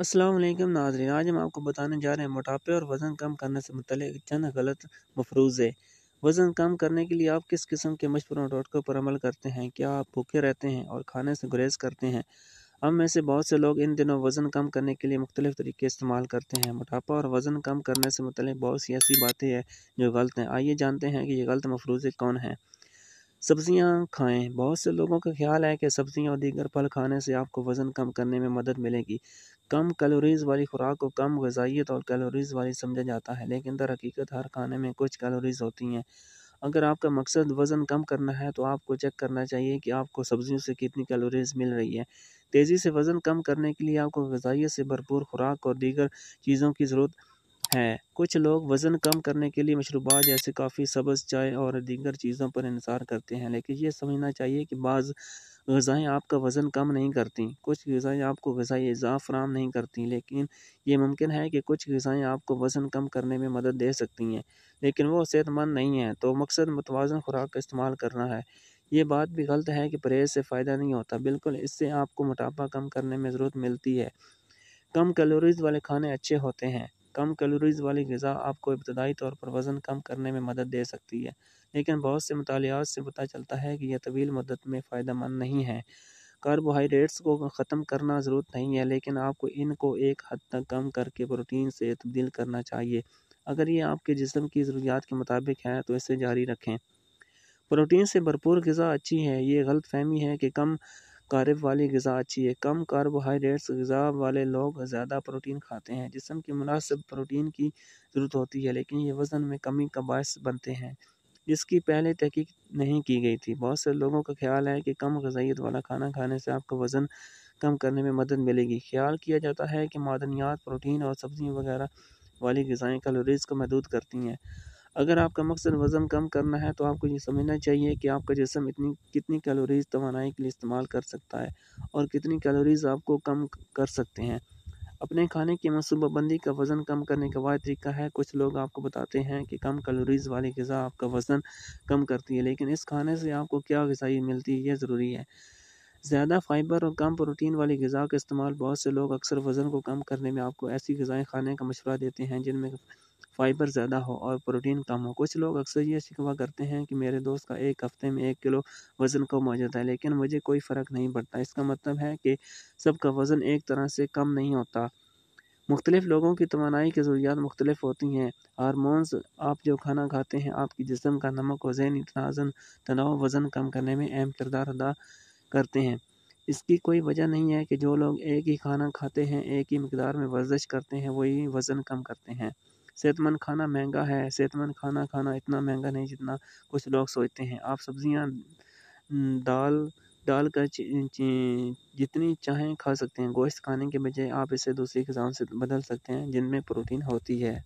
असलम नाजरीन आज हम आपको बताने जा रहे हैं मोटापे और वज़न कम करने से मतलब चंद गलत मफरूज़े वज़न कम करने के लिए आप किस किस्म के मशवरों टोटकों पर अमल करते हैं क्या आप भूखे रहते हैं और खाने से गुरेज करते हैं हम में से बहुत से लोग इन दिनों वज़न कम करने के लिए मुख्तलिफ़ तरीके इस्तेमाल करते हैं मोटापा और वज़न कम करने से मतलब बहुत सी ऐसी बातें हैं जो गलत हैं आइए जानते हैं कि ये गलत मफरूज़े कौन हैं सब्ज़ियाँ खाएँ बहुत से लोगों का ख्याल है कि सब्ज़ियाँ और दीगर फल खाने से आपको वज़न कम करने में मदद मिलेगी कम कैलोरीज़ वाली ख़ुराक को कम गज़ाइत और कैलोरीज़ वाली समझा जाता है लेकिन दर हकीकत हर खाने में कुछ कैलोरीज़ होती हैं अगर आपका मकसद वज़न कम करना है तो आपको चेक करना चाहिए कि आपको सब्ज़ियों से कितनी कैलोरीज़ मिल रही है तेज़ी से वज़न कम करने के लिए आपको गजाइत से भरपूर खुराक और दीगर चीज़ों की ज़रूरत हैं कुछ लोग वज़न कम करने के लिए मशरूबा जैसे काफ़ी सब्ज़ चाय और दीगर चीज़ों पर इंसार करते हैं लेकिन ये समझना चाहिए कि बाज़ गज़ाएँ आपका वज़न कम नहीं करती कुछ गज़ाएँ आपको गज़ाई इजाफ़ फ्राहम नहीं करती लेकिन ये मुमकिन है कि कुछ गज़ाएँ आपको वज़न कम करने में मदद दे सकती हैं लेकिन वो सेहतमंद नहीं हैं तो मकसद मतवाजन खुराक का इस्तेमाल करना है ये बात भी गलत है कि परहेज़ से फ़ायदा नहीं होता बिल्कुल इससे आपको मोटापा कम करने में ज़रूरत मिलती है कम कैलोरीज़ वाले खाने अच्छे होते हैं कम कैलोरीज़ वाली गज़ा आपको इब्तदाई तौर पर वज़न कम करने में मदद दे सकती है लेकिन बहुत से मतालियात से पता चलता है कि यह तवील मदद में फ़ायदा मंद नहीं है कार्बोहाइड्रेट्स को ख़त्म करना ज़रूरत नहीं है लेकिन आपको इनको एक हद तक कम करके प्रोटीन से तब्दील करना चाहिए अगर ये आपके जिसम की ज़रूरियात के मुताबिक हैं तो इसे जारी रखें प्रोटीन से भरपूर गज़ा अच्छी है ये गलत फहमी है कि कम कार्ब वाली गज़ा अच्छी है कम कार्बोहाइड्रेट्स गज़ा वाले लोग ज़्यादा प्रोटीन खाते हैं जिसम की मुनासिब प्रोटीन की ज़रूरत होती है लेकिन ये वज़न में कमी का बायस बनते हैं जिसकी पहले तहकीक नहीं की गई थी बहुत से लोगों का ख्याल है कि कम गजाइत वाला खाना खाने से आपका वज़न कम करने में मदद मिलेगी ख्याल किया जाता है कि मादनियात प्रोटीन और सब्ज़ियों वगैरह वाली गज़ाएँ कैलोरीज़ को महदूद करती हैं अगर आपका मकसद वज़न कम करना है तो आपको ये समझना चाहिए कि आपका जिसम इतनी कितनी कैलोरीज़ तोानाई के लिए इस्तेमाल कर सकता है और कितनी कैलोरीज़ आपको कम कर सकते हैं अपने खाने की मनसूबाबंदी का वज़न कम करने का वाद तरीका है कुछ लोग आपको बताते हैं कि कम कैलोरीज़ वाली गज़ा आपका वज़न कम करती है लेकिन इस खाने से आपको क्या गज़ाई मिलती है ये ज़रूरी है ज़्यादा फ़ाइबर और कम प्रोटीन वाली गज़ा का इस्तेमाल बहुत से लोग अक्सर वज़न को कम करने में आपको ऐसी गज़ाएँ खाने का मशवरा देते हैं जिनमें फ़ाइबर ज़्यादा हो और प्रोटीन कम हो कुछ लोग अक्सर ये शिकवा करते हैं कि मेरे दोस्त का एक हफ़्ते में एक किलो वज़न कम हो जाता है लेकिन मुझे कोई फ़र्क नहीं पड़ता इसका मतलब है कि सबका वज़न एक तरह से कम नहीं होता मुख्तलिफ़ लोगों की तोानाई की ज़रूरियात मुख्तलिफ होती हैं हारमोन्स आप जो खाना खाते हैं आपकी जिसम का नमक और जहनी तनाजन तनाव वज़न कम करने में अहम किरदार अदा करते हैं इसकी कोई वजह नहीं है कि जो लोग एक ही खाना खाते हैं एक ही मकदार में वर्जिश करते हैं वही वज़न कम करते हैं सेहतमंद खाना महंगा है सेहतमंद खाना खाना इतना महंगा नहीं जितना कुछ लोग सोचते हैं आप सब्जियां दाल डाल कर जितनी चाहें खा सकते हैं गोश्त खाने के बजाय आप इसे दूसरी गज़ाओं से बदल सकते हैं जिनमें प्रोटीन होती है